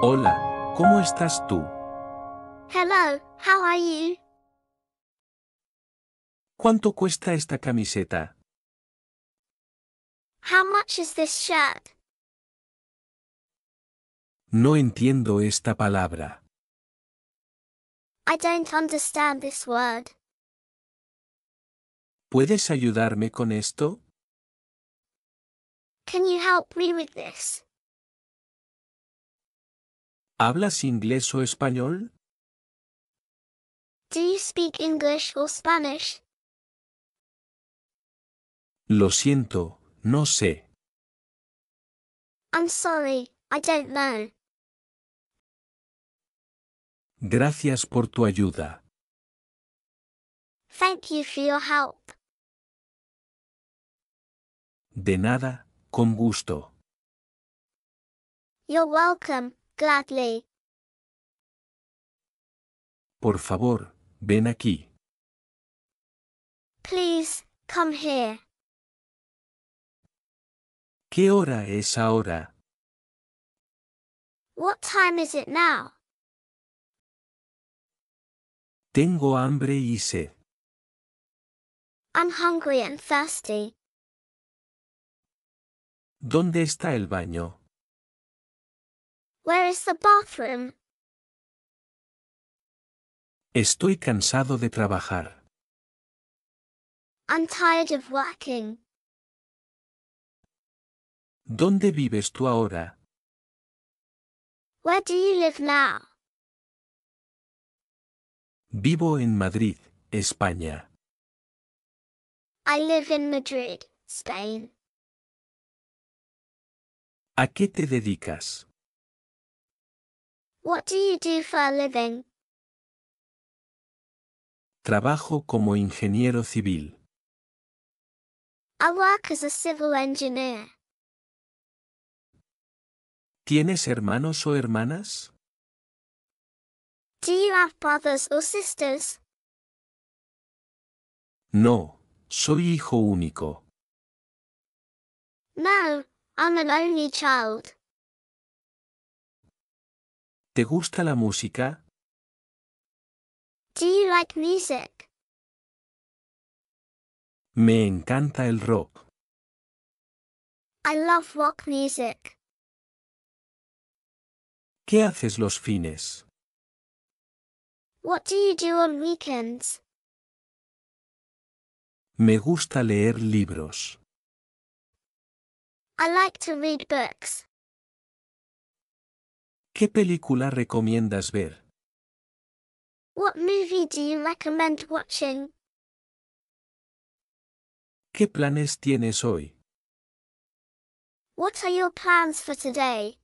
Hola, ¿cómo estás tú? Hello, how are you? ¿Cuánto cuesta esta camiseta? How much is this shirt? No entiendo esta palabra. I don't understand this word. ¿Puedes ayudarme con esto? Can you help me with this? ¿Hablas inglés o español? Do you speak English or Spanish? Lo siento, no sé. I'm sorry, I don't know. Gracias por tu ayuda. Thank you for your help. De nada, con gusto. You're welcome. gladly. Por favor, ven aquí. Please, come here. ¿Qué hora es ahora? What time is it now? Tengo hambre y sed. I'm hungry and thirsty. ¿Dónde está el baño? Where is the bathroom? Estoy cansado de trabajar. I'm tired of working. ¿Dónde vives tú ahora? Where do you live now? Vivo en Madrid, España. I live in Madrid, Spain. ¿A qué te dedicas? What do you do for a living? Trabajo como ingeniero civil. I work as a civil engineer. ¿Tienes hermanos o hermanas? Do you have brothers or sisters? No, soy hijo único. No, I'm an only child. ¿Te gusta la música? Do you like music? Me encanta el rock. I love rock music. ¿Qué haces los fines? What do you do on weekends? Me gusta leer libros. I like to read books. ¿Qué película recomiendas ver? What movie do you recommend watching? ¿Qué planes tienes hoy? What are your plans for today?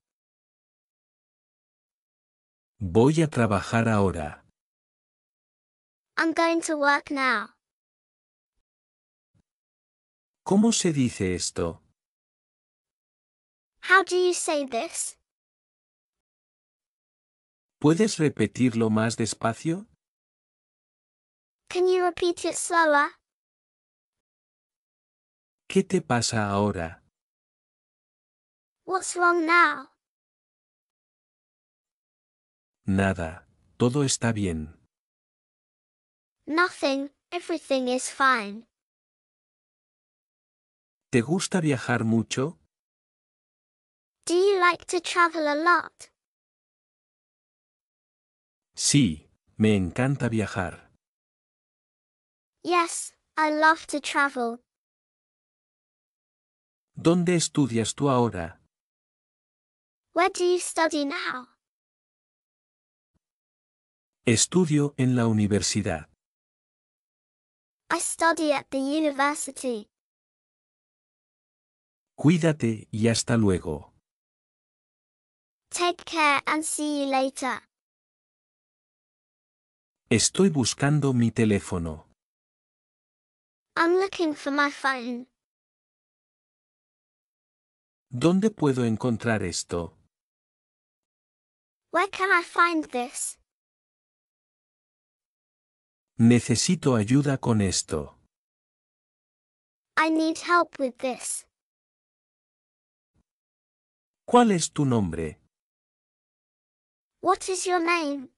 Voy a trabajar ahora. I'm going to work now. ¿Cómo se dice esto? How do you say this? ¿Puedes repetirlo más despacio? Can you repeat it ¿Qué te pasa ahora? What's wrong now? Nada, todo está bien. Nothing, everything is fine. ¿Te gusta viajar mucho? Do you like to travel a lot? Sí, me encanta viajar. Yes, I love to travel. ¿Dónde estudias tú ahora? Where do you study now? Estudio en la universidad. I study at the university. Cuídate y hasta luego. Take care and see you later. Estoy buscando mi teléfono. I'm looking for my phone. ¿Dónde puedo encontrar esto? Where can I find this? Necesito ayuda con esto. I need help with this. ¿Cuál es tu nombre? What is your name?